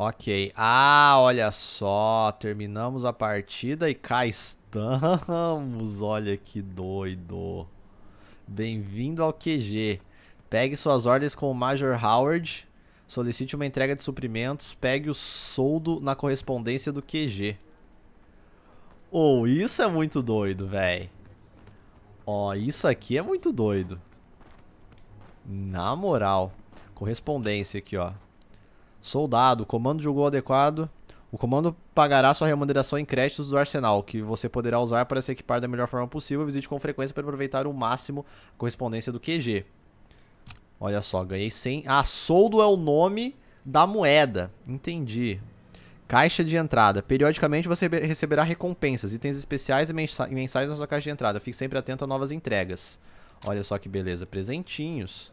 Ok. Ah, olha só. Terminamos a partida e cá estamos. Olha que doido. Bem-vindo ao QG. Pegue suas ordens com o Major Howard. Solicite uma entrega de suprimentos. Pegue o soldo na correspondência do QG. Ou oh, isso é muito doido, velho. Ó, oh, isso aqui é muito doido. Na moral. Correspondência aqui, ó. Soldado, comando julgou adequado. O comando pagará sua remuneração em créditos do arsenal, que você poderá usar para se equipar da melhor forma possível. Visite com frequência para aproveitar o máximo a correspondência do QG. Olha só, ganhei 100. Ah, soldo é o nome da moeda. Entendi. Caixa de entrada. Periodicamente você receberá recompensas, itens especiais e mensais na sua caixa de entrada. Fique sempre atento a novas entregas. Olha só que beleza. Presentinhos.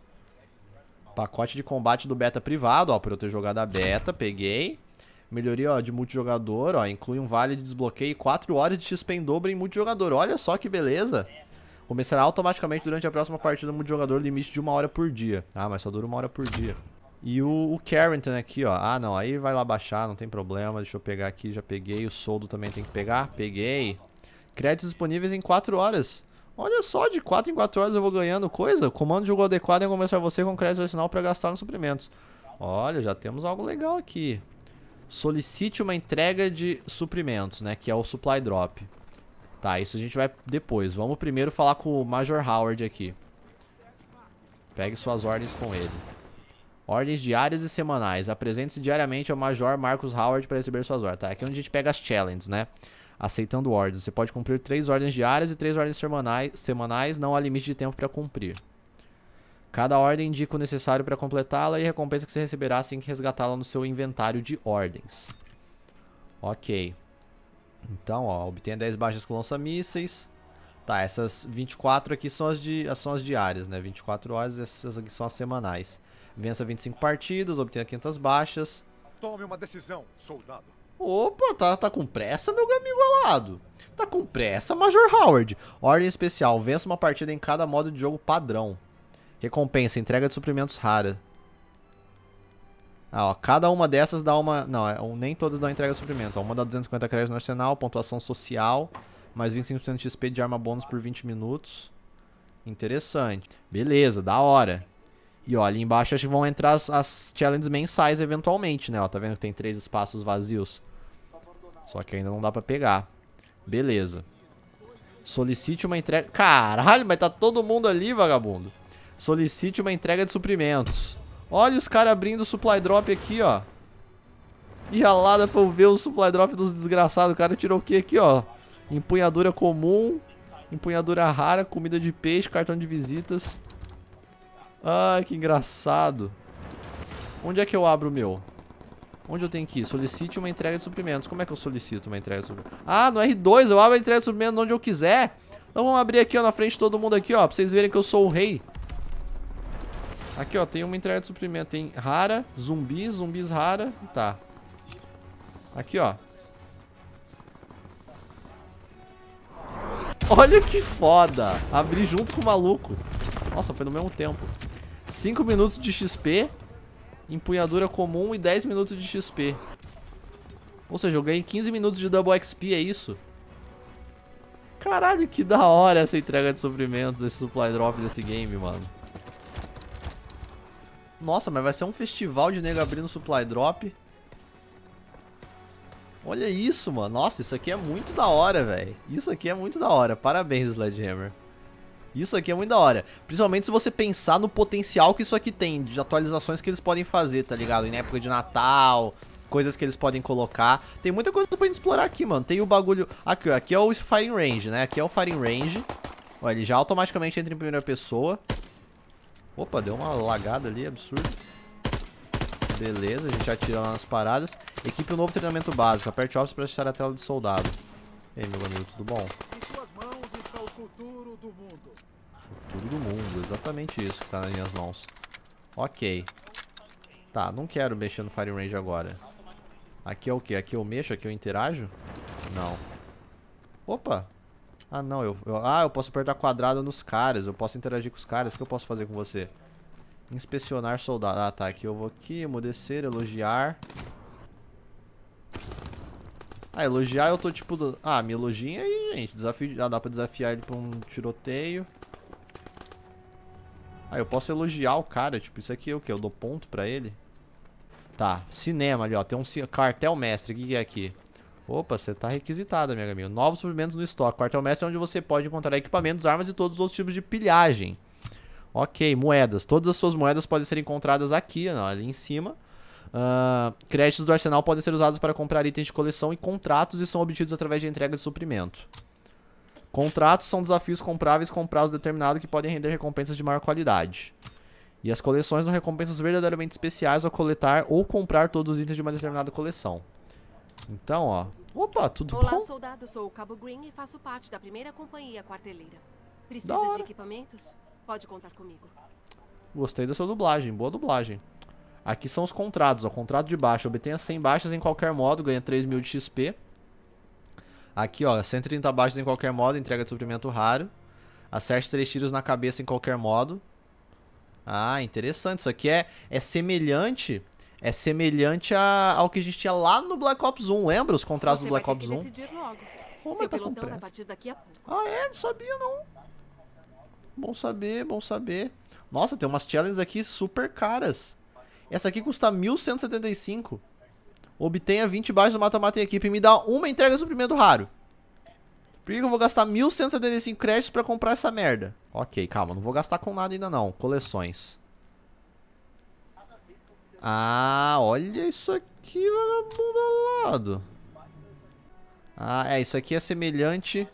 Pacote de combate do beta privado, ó, por eu ter jogado a beta, peguei. Melhoria, ó, de multijogador, ó, inclui um vale de desbloqueio e 4 horas de XP em dobro em multijogador. Olha só que beleza. Começará automaticamente durante a próxima partida multijogador, limite de uma hora por dia. Ah, mas só dura uma hora por dia. E o, o Carrington aqui, ó. Ah, não, aí vai lá baixar, não tem problema. Deixa eu pegar aqui, já peguei. O soldo também tem que pegar. Peguei. Créditos disponíveis em 4 horas. Olha só, de 4 em 4 horas eu vou ganhando coisa. Comando de jogo adequado em começar você com crédito adicional para gastar nos suprimentos. Olha, já temos algo legal aqui. Solicite uma entrega de suprimentos, né? Que é o supply drop. Tá, isso a gente vai depois. Vamos primeiro falar com o Major Howard aqui. Pegue suas ordens com ele. Ordens diárias e semanais. Apresente-se diariamente ao Major Marcos Howard para receber suas ordens. Tá, aqui é onde a gente pega as challenges, né? aceitando ordens. Você pode cumprir três ordens diárias e três ordens semanais, semanais não há limite de tempo para cumprir. Cada ordem indica o necessário para completá-la e a recompensa que você receberá assim que resgatá-la no seu inventário de ordens. Ok. Então, ó, obtenha 10 baixas com lança-mísseis. Tá, essas 24 aqui são as, di são as diárias, né? 24 horas, essas aqui são as semanais. Vença 25 partidas, obtenha 500 baixas. Tome uma decisão, soldado. Opa, tá, tá com pressa, meu amigo alado. Tá com pressa, Major Howard. Ordem especial, vença uma partida em cada modo de jogo padrão. Recompensa, entrega de suprimentos rara. Ah, ó, cada uma dessas dá uma... Não, é, nem todas dão entrega de suprimentos. Ó, uma dá 250 créditos no arsenal, pontuação social, mais 25% de XP de arma bônus por 20 minutos. Interessante. Beleza, da hora. E ó, ali embaixo acho que vão entrar as, as challenges mensais eventualmente, né? Ó, tá vendo que tem três espaços vazios? Só que ainda não dá pra pegar. Beleza. Solicite uma entrega... Caralho, mas tá todo mundo ali, vagabundo. Solicite uma entrega de suprimentos. Olha os caras abrindo o supply drop aqui, ó. E a lá pra eu ver o supply drop dos desgraçados. O cara tirou o que aqui, ó? Empunhadura comum, empunhadura rara, comida de peixe, cartão de visitas... Ai, que engraçado. Onde é que eu abro o meu? Onde eu tenho que ir? Solicite uma entrega de suprimentos. Como é que eu solicito uma entrega de suprimentos? Ah, no R2 eu abro a entrega de suprimentos onde eu quiser. Então vamos abrir aqui, ó, na frente de todo mundo aqui, ó, pra vocês verem que eu sou o rei. Aqui, ó, tem uma entrega de suprimento. Tem rara, zumbis, zumbis rara. Tá. Aqui, ó. Olha que foda. Abri junto com o maluco. Nossa, foi no mesmo tempo. 5 minutos de XP, empunhadura comum e 10 minutos de XP. Ou seja, eu ganhei 15 minutos de double XP, é isso? Caralho, que da hora essa entrega de suprimentos, esse supply drop desse game, mano. Nossa, mas vai ser um festival de nego abrindo supply drop. Olha isso, mano. Nossa, isso aqui é muito da hora, velho. Isso aqui é muito da hora. Parabéns, Sledgehammer. Isso aqui é muito da hora. Principalmente se você pensar no potencial que isso aqui tem, de atualizações que eles podem fazer, tá ligado? Em época de Natal, coisas que eles podem colocar. Tem muita coisa pra gente explorar aqui, mano. Tem o bagulho... Aqui, aqui é o Firing Range, né? Aqui é o Firing Range. Ó, ele já automaticamente entra em primeira pessoa. Opa, deu uma lagada ali, absurdo. Beleza, a gente já lá nas paradas. Equipe um novo treinamento básico. Aperte o para acessar a tela de soldado. E aí, meu amigo, tudo bom? Futuro do mundo. Futuro do mundo, exatamente isso que tá nas minhas mãos. Ok. Tá, não quero mexer no Fire Range agora. Aqui é o que? Aqui eu mexo? Aqui eu interajo? Não. Opa! Ah, não. Eu, eu, ah, eu posso apertar quadrado nos caras. Eu posso interagir com os caras. O que eu posso fazer com você? Inspecionar soldado. Ah, tá. Aqui eu vou aqui, emudecer, elogiar. Ah, elogiar eu tô tipo... Do... Ah, me elogiem aí, gente. Desafio... Ah, dá pra desafiar ele pra um tiroteio. Ah, eu posso elogiar o cara. Tipo, isso aqui é o que? Eu dou ponto pra ele? Tá, cinema ali, ó. Tem um cartel mestre. O que, que é aqui? Opa, você tá requisitada, minha amiga. Novos suprimentos no estoque. Quartel mestre é onde você pode encontrar equipamentos, armas e todos os outros tipos de pilhagem. Ok, moedas. Todas as suas moedas podem ser encontradas aqui, ó, ali em cima. Uh, créditos do arsenal podem ser usados para comprar itens de coleção e contratos e são obtidos através de entrega de suprimento. Contratos são desafios compráveis com prazo determinado que podem render recompensas de maior qualidade. E as coleções são recompensas verdadeiramente especiais ao coletar ou comprar todos os itens de uma determinada coleção. Então, ó. Opa, tudo Olá, bom? Olá, soldado. Sou o Cabo Green e faço parte da primeira companhia quarteleira. Precisa de equipamentos? Pode contar comigo. Gostei da sua dublagem. Boa dublagem. Aqui são os contratos, ó, contrato de baixa. Obtenha 100 baixas em qualquer modo, ganha 3 mil de XP. Aqui, ó, 130 baixas em qualquer modo, entrega de suprimento raro. Acerte 3 tiros na cabeça em qualquer modo. Ah, interessante. Isso aqui é, é semelhante é semelhante a, ao que a gente tinha lá no Black Ops 1, lembra os contratos Você do Black Ops 1? Oh, Seu tá com tá pressa. Ah, é? Não sabia, não. Bom saber, bom saber. Nossa, tem umas challenges aqui super caras. Essa aqui custa 1175. Obtenha 20 baixos do mata-mata em equipe e me dá uma entrega de suprimento raro. Por que eu vou gastar 1175 créditos pra comprar essa merda? Ok, calma, não vou gastar com nada ainda não. Coleções. Ah, olha isso aqui, vagabundo alado. Ah, é, isso aqui é semelhante...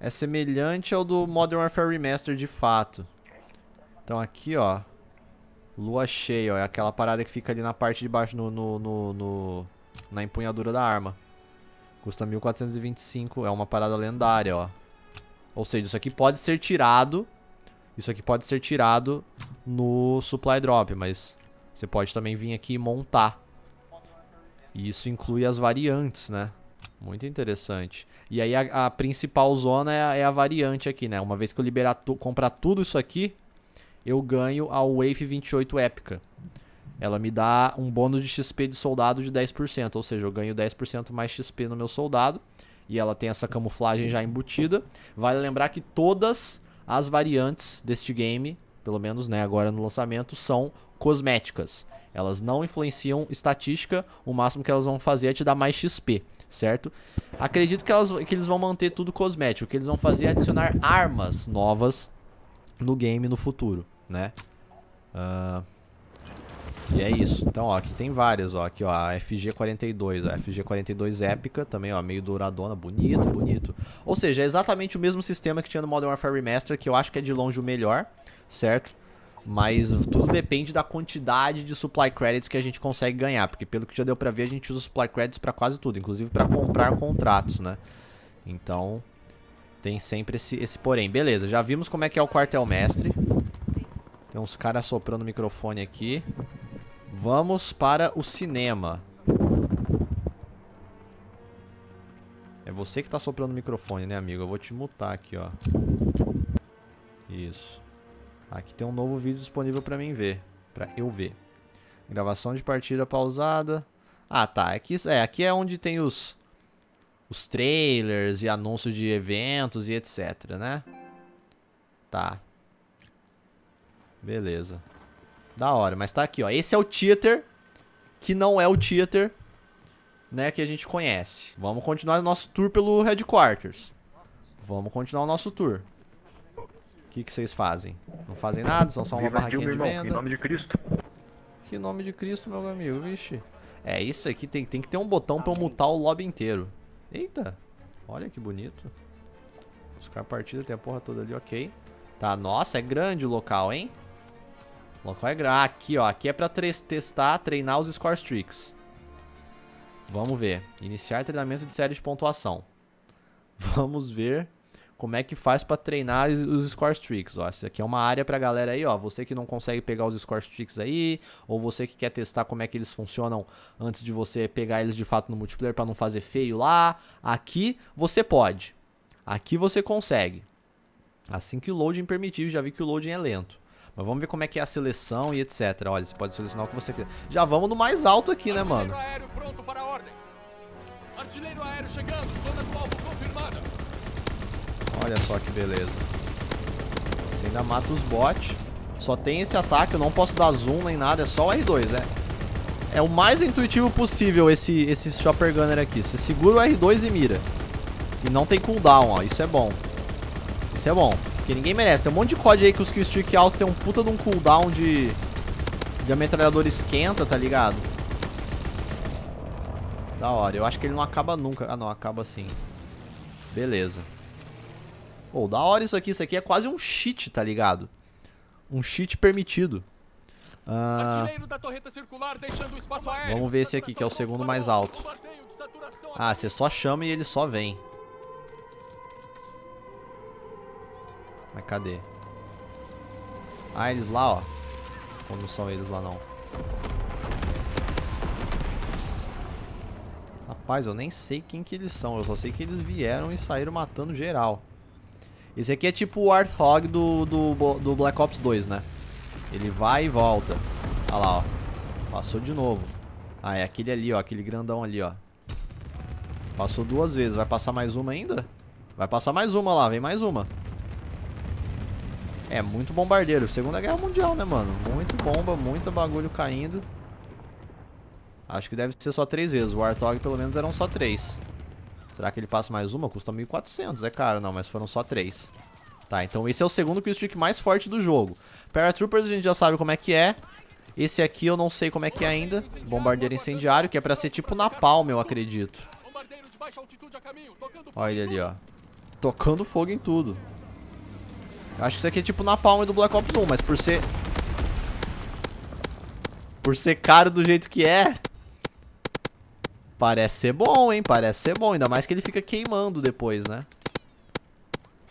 É semelhante ao do Modern Warfare Remaster, de fato. Então aqui, ó. Lua cheia, ó. É aquela parada que fica ali na parte de baixo, no, no, no, no na empunhadura da arma. Custa 1425. É uma parada lendária, ó. Ou seja, isso aqui pode ser tirado. Isso aqui pode ser tirado no supply drop, mas você pode também vir aqui e montar. E isso inclui as variantes, né? Muito interessante. E aí a, a principal zona é a, é a, variante aqui, né? Uma vez que eu liberar tu, comprar tudo isso aqui, eu ganho a Wave 28 épica. Ela me dá um bônus de XP de soldado de 10%, ou seja, eu ganho 10% mais XP no meu soldado. E ela tem essa camuflagem já embutida. Vale lembrar que todas as variantes deste game, pelo menos né, agora no lançamento, são cosméticas. Elas não influenciam estatística, o máximo que elas vão fazer é te dar mais XP, certo? Acredito que, elas, que eles vão manter tudo cosmético. O que eles vão fazer é adicionar armas novas no game no futuro né? Uh, e é isso. Então, ó, aqui tem várias, ó. Aqui, ó, a FG42, a FG42 épica também, ó, meio douradona, bonito, bonito. Ou seja, é exatamente o mesmo sistema que tinha no Modern Warfare Remaster, que eu acho que é de longe o melhor, certo? Mas tudo depende da quantidade de supply credits que a gente consegue ganhar, porque pelo que já deu pra ver, a gente usa supply credits pra quase tudo, inclusive pra comprar contratos, né? Então, tem sempre esse, esse porém. Beleza, já vimos como é que é o quartel-mestre. Tem uns caras soprando o microfone aqui. Vamos para o cinema. É você que tá soprando o microfone, né, amigo? Eu vou te mutar aqui, ó. Isso. Aqui tem um novo vídeo disponível pra mim ver. Pra eu ver. Gravação de partida pausada. Ah, tá. Aqui é, é, aqui é onde tem os, os trailers e anúncios de eventos e etc, né? Tá. Beleza. Da hora, mas tá aqui, ó. Esse é o Tieter, que não é o Tieter, né, que a gente conhece. Vamos continuar o nosso tour pelo Headquarters. Vamos continuar o nosso tour. O que, que vocês fazem? Não fazem nada? São só uma Viva barraquinha de venda? Irmão, em nome de Cristo. Que nome de Cristo, meu amigo, vixe. É, isso aqui tem, tem que ter um botão pra eu mutar o lobby inteiro. Eita, olha que bonito. buscar a partida, tem a porra toda ali, ok. Tá, nossa, é grande o local, hein? Local é aqui, ó. Aqui é pra testar, treinar os score streaks. Vamos ver. Iniciar treinamento de série de pontuação. Vamos ver como é que faz para treinar os score streaks. Ó, essa aqui é uma área pra galera aí, ó. Você que não consegue pegar os score streaks aí, ou você que quer testar como é que eles funcionam antes de você pegar eles de fato no multiplayer para não fazer feio lá. Aqui você pode. Aqui você consegue. Assim que o loading permitir, já vi que o loading é lento. Mas vamos ver como é que é a seleção e etc. Olha, você pode selecionar o que você quiser. Já vamos no mais alto aqui, né, mano? Aéreo pronto para ordens. Artilheiro aéreo chegando, zona do alvo confirmada. Olha só que beleza. Você ainda mata os bots. Só tem esse ataque, eu não posso dar zoom nem nada, é só o R2, né? É o mais intuitivo possível esse, esse Chopper Gunner aqui. Você segura o R2 e mira. E não tem cooldown, ó. Isso é bom. Isso é bom. Porque ninguém merece. Tem um monte de COD aí que os kill streak alto tem um puta de um cooldown de... De ametralhador esquenta, tá ligado? Da hora. Eu acho que ele não acaba nunca. Ah, não. Acaba sim. Beleza. Pô, oh, da hora isso aqui. Isso aqui é quase um cheat, tá ligado? Um cheat permitido. Ah, circular, vamos ver esse aqui, que é o segundo mais alto. Ah, você só chama e ele só vem. Mas cadê? Ah, eles lá, ó. Ou não são eles lá, não? Rapaz, eu nem sei quem que eles são. Eu só sei que eles vieram e saíram matando geral. Esse aqui é tipo o Warthog do, do, do Black Ops 2, né? Ele vai e volta. Olha lá, ó. Passou de novo. Ah, é aquele ali, ó. Aquele grandão ali, ó. Passou duas vezes. Vai passar mais uma ainda? Vai passar mais uma lá. Vem mais uma. É, muito bombardeiro. Segunda Guerra Mundial, né, mano? Muito bomba, muito bagulho caindo. Acho que deve ser só três vezes. O Warthog, pelo menos, eram só três. Será que ele passa mais uma? Custa 1.400, é caro. Não, mas foram só três. Tá, então esse é o segundo Quick Streak mais forte do jogo. Paratroopers a gente já sabe como é que é. Esse aqui eu não sei como é que é ainda. Bombardeiro incendiário, que é pra ser tipo napalm, eu acredito. Olha ele ali, ó. Tocando fogo em tudo. Acho que isso aqui é tipo na palma do Black Ops 1, mas por ser... Por ser caro do jeito que é... Parece ser bom, hein? Parece ser bom. Ainda mais que ele fica queimando depois, né?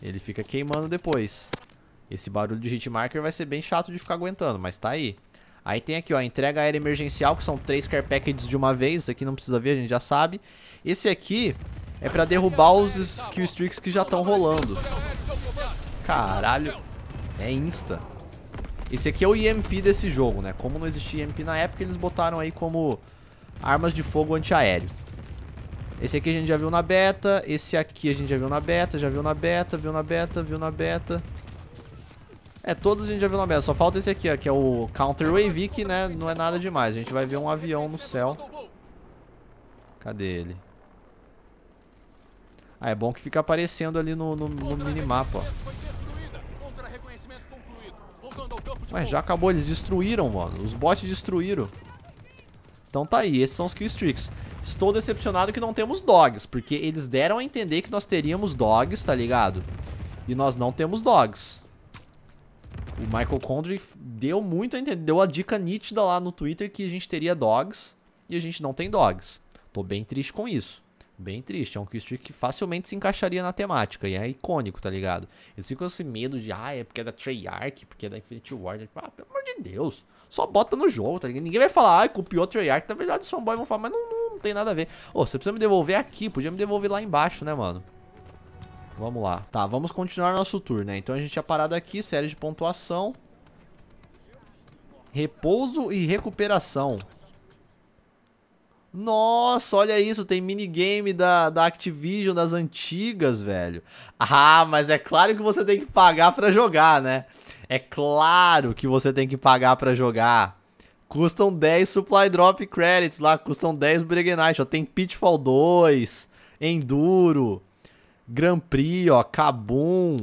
Ele fica queimando depois. Esse barulho de hitmarker vai ser bem chato de ficar aguentando, mas tá aí. Aí tem aqui, ó, entrega aérea emergencial, que são três care packages de uma vez. Isso aqui não precisa ver, a gente já sabe. Esse aqui é pra derrubar os skill streaks que já estão rolando. Caralho. É insta. Esse aqui é o EMP desse jogo, né? Como não existia EMP na época, eles botaram aí como armas de fogo antiaéreo. Esse aqui a gente já viu na beta, esse aqui a gente já viu na beta, já viu na beta, viu na beta, viu na beta. É, todos a gente já viu na beta, só falta esse aqui, ó, que é o Counter Wave, que né, não é nada demais. A gente vai ver um avião no céu. Cadê ele? Ah, é bom que fica aparecendo ali no, no, no minimapa, ó. Mas já acabou, eles destruíram, mano. Os bots destruíram. Então tá aí, esses são os killstreaks. Estou decepcionado que não temos dogs, porque eles deram a entender que nós teríamos dogs, tá ligado? E nós não temos dogs. O Michael Condry deu muito a entender, deu a dica nítida lá no Twitter que a gente teria dogs e a gente não tem dogs. Tô bem triste com isso. Bem triste, é um streak que facilmente se encaixaria na temática e é icônico, tá ligado? Eles ficam com esse medo de, ah, é porque é da Treyarch, porque é da Infinity Ward. Tipo, ah, pelo amor de Deus, só bota no jogo, tá ligado? Ninguém vai falar, ah, copiou Treyarch. Na verdade, os fanboys vão falar, mas não, não, não, tem nada a ver. Ô, oh, você precisa me devolver aqui, podia me devolver lá embaixo, né, mano? Vamos lá. Tá, vamos continuar nosso tour, né? Então a gente tinha parado aqui, série de pontuação. Repouso e recuperação. Nossa, olha isso, tem minigame da, da Activision das antigas, velho. Ah, mas é claro que você tem que pagar para jogar, né? É claro que você tem que pagar para jogar. Custam 10 Supply Drop Credits lá, custam 10 Breguenite, ó. Tem Pitfall 2, Enduro, Grand Prix, ó, Kabum,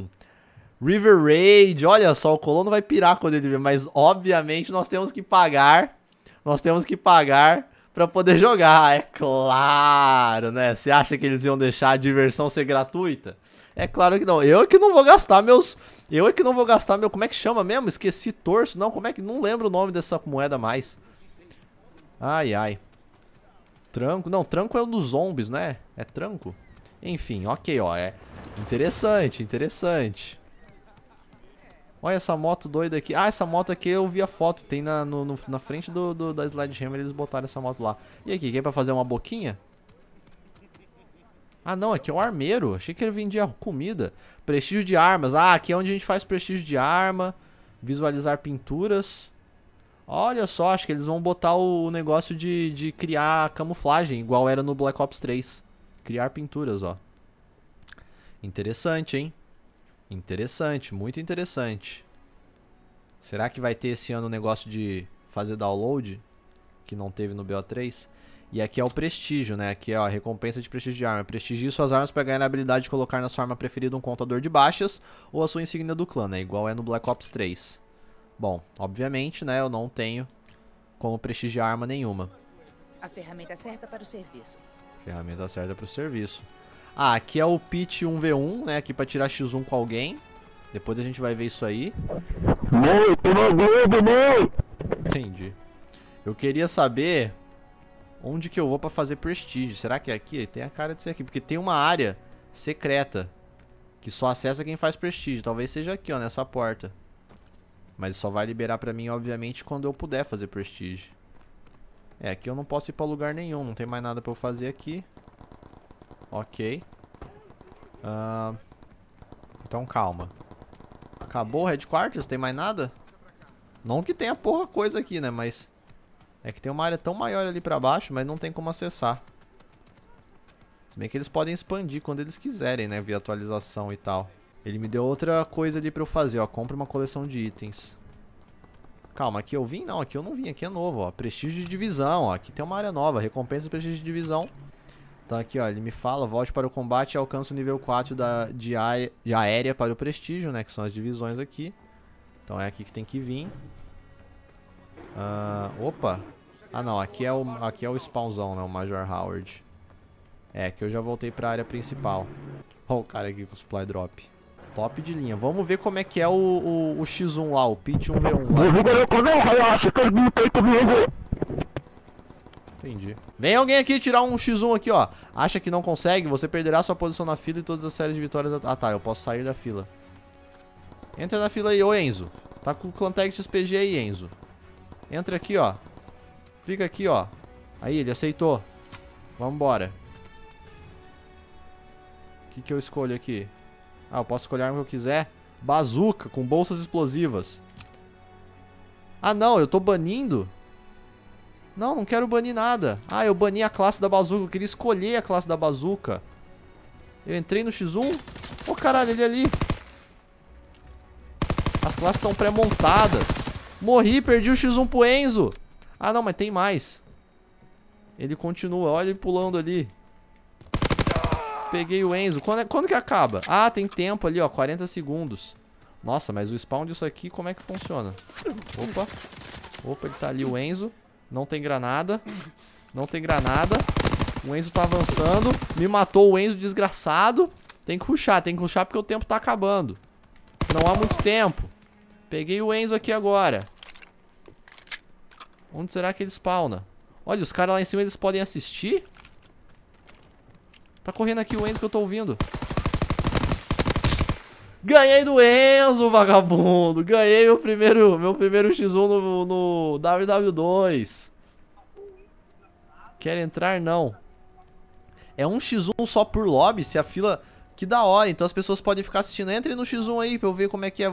River Raid. Olha só, o colono vai pirar quando ele ver, mas obviamente nós temos que pagar. Nós temos que pagar para poder jogar. Ah, é claro, né? Você acha que eles iam deixar a diversão ser gratuita? É claro que não. Eu é que não vou gastar meus. Eu é que não vou gastar meu. Como é que chama mesmo? Esqueci torso. Não, como é que. Não lembro o nome dessa moeda mais. Ai, ai. Tranco. Não, tranco é um dos zombies, né? É tranco? Enfim, ok, ó. É interessante, interessante. Olha essa moto doida aqui. Ah, essa moto aqui eu vi a foto. Tem na, no, no, na frente do, do, da Sledgehammer eles botaram essa moto lá. E aqui, quem é pra fazer uma boquinha? Ah, não, aqui é o armeiro. Achei que ele vendia comida. Prestígio de armas. Ah, aqui é onde a gente faz prestígio de arma. Visualizar pinturas. Olha só, acho que eles vão botar o negócio de, de criar camuflagem, igual era no Black Ops 3. Criar pinturas, ó. Interessante, hein? Interessante, muito interessante. Será que vai ter esse ano o um negócio de fazer download? Que não teve no BO3? E aqui é o prestígio, né? Aqui é a recompensa de prestígio de arma. Prestigie suas armas para ganhar a habilidade de colocar na sua arma preferida um contador de baixas ou a sua insígnia do clã, né? Igual é no Black Ops 3. Bom, obviamente, né? Eu não tenho como prestigiar arma nenhuma. A ferramenta certa para o serviço. Ferramenta certa para o serviço. Ah, aqui é o pit 1v1, né? Aqui pra tirar x1 com alguém. Depois a gente vai ver isso aí. Muito no Globo, meu! Entendi. Eu queria saber onde que eu vou pra fazer prestígio. Será que é aqui? Tem a cara de ser aqui. Porque tem uma área secreta que só acessa quem faz prestígio. Talvez seja aqui, ó, nessa porta. Mas só vai liberar pra mim, obviamente, quando eu puder fazer prestígio. É, aqui eu não posso ir pra lugar nenhum. Não tem mais nada pra eu fazer aqui. Ok. Uh, então calma. Acabou o headquarters? Tem mais nada? Não que tenha porra coisa aqui, né? Mas é que tem uma área tão maior ali pra baixo, mas não tem como acessar. Se bem que eles podem expandir quando eles quiserem, né? Via atualização e tal. Ele me deu outra coisa ali pra eu fazer, ó. Compre uma coleção de itens. Calma, aqui eu vim? Não, aqui eu não vim. Aqui é novo, ó. Prestígio de divisão, ó. Aqui tem uma área nova. Recompensa do prestígio de divisão. Tá aqui, ó, ele me fala, volte para o combate e alcança o nível 4 da, de, aé de aérea para o prestígio, né, que são as divisões aqui. Então é aqui que tem que vir. Uh, opa! Ah não, aqui é o, aqui é o spawnzão, né, o Major Howard. É, que eu já voltei para a área principal. Ó o cara aqui com o supply drop. Top de linha. Vamos ver como é que é o, o, o X1 lá, o pit 1v1 lá. Entendi. Vem alguém aqui tirar um X1 aqui, ó. Acha que não consegue? Você perderá sua posição na fila e todas as séries de vitórias... Ah, tá. Eu posso sair da fila. Entra na fila aí, ô Enzo. Tá com o Clantect SPG aí, Enzo. Entra aqui, ó. Clica aqui, ó. Aí, ele aceitou. Vambora. O que, que eu escolho aqui? Ah, eu posso escolher a arma que eu quiser. Bazuca, com bolsas explosivas. Ah, não. Eu tô banindo... Não, não quero banir nada. Ah, eu bani a classe da bazuca. Eu queria escolher a classe da bazuca. Eu entrei no X1. Ô, oh, caralho, ele é ali. As classes são pré-montadas. Morri, perdi o X1 pro Enzo. Ah, não, mas tem mais. Ele continua. Olha ele pulando ali. Peguei o Enzo. Quando, é, quando que acaba? Ah, tem tempo ali, ó. 40 segundos. Nossa, mas o spawn disso aqui, como é que funciona? Opa. Opa, ele tá ali, o Enzo. Não tem granada. Não tem granada. O Enzo tá avançando. Me matou o Enzo, desgraçado. Tem que ruxar, tem que ruxar porque o tempo tá acabando. Não há muito tempo. Peguei o Enzo aqui agora. Onde será que ele spawna? Olha, os caras lá em cima, eles podem assistir? Tá correndo aqui o Enzo que eu tô ouvindo. Ganhei do Enzo, vagabundo. Ganhei meu primeiro, meu primeiro X1 no, no WW2. Quer entrar? Não. É um X1 só por lobby, se a fila... Que da hora, então as pessoas podem ficar assistindo. Entre no X1 aí pra eu ver como é que é...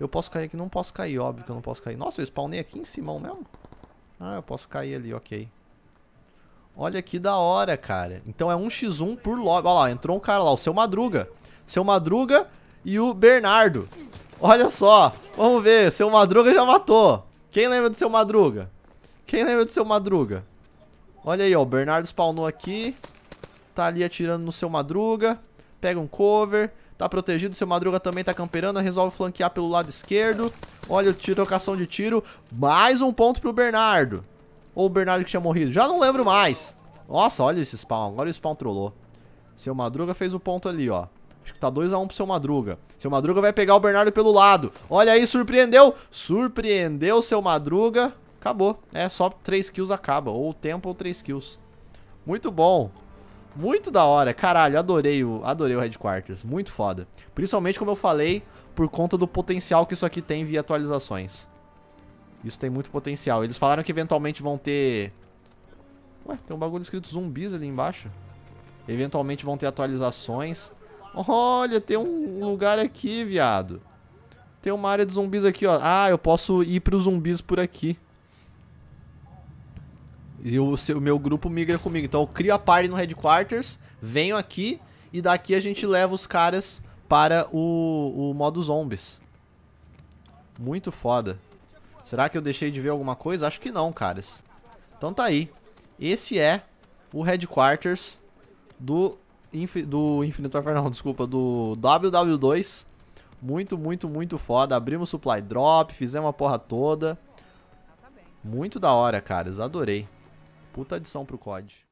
Eu posso cair aqui? Não posso cair, óbvio que eu não posso cair. Nossa, eu spawnei aqui em cima mesmo? Ah, eu posso cair ali, ok. Olha que da hora, cara. Então é um x 1 por lobby. Olha lá, entrou um cara lá, o Seu Madruga. Seu Madruga e o Bernardo. Olha só, vamos ver, seu Madruga já matou. Quem lembra do seu Madruga? Quem lembra do seu Madruga? Olha aí, ó, o Bernardo spawnou aqui. Tá ali atirando no seu Madruga. Pega um cover. Tá protegido, seu Madruga também tá camperando, resolve flanquear pelo lado esquerdo. Olha o tiro, trocação de tiro. Mais um ponto pro Bernardo. Ou o Bernardo que tinha morrido, já não lembro mais. Nossa, olha esse spawn, agora o spawn trollou. Seu Madruga fez o ponto ali, ó. Acho que tá 2x1 um pro seu Madruga. Seu Madruga vai pegar o Bernardo pelo lado. Olha aí, surpreendeu. Surpreendeu seu Madruga. Acabou. É, só 3 kills acaba. Ou tempo ou 3 kills. Muito bom. Muito da hora. Caralho, adorei o, adorei o Headquarters. Muito foda. Principalmente, como eu falei, por conta do potencial que isso aqui tem via atualizações. Isso tem muito potencial. Eles falaram que eventualmente vão ter... Ué, tem um bagulho escrito zumbis ali embaixo. Eventualmente vão ter atualizações. Olha, tem um lugar aqui, viado. Tem uma área de zumbis aqui, ó. Ah, eu posso ir pros zumbis por aqui. E o, seu, meu grupo migra comigo. Então eu crio a party no headquarters, venho aqui e daqui a gente leva os caras para o, o modo zombies. Muito foda. Será que eu deixei de ver alguma coisa? Acho que não, caras. Então tá aí. Esse é o headquarters do Infi, do Infinite Warfare, não, desculpa, do WW2. Muito, muito, muito foda. Abrimos supply drop, fizemos uma porra toda. Ah, tá muito da hora, cara. Adorei. Puta adição pro COD.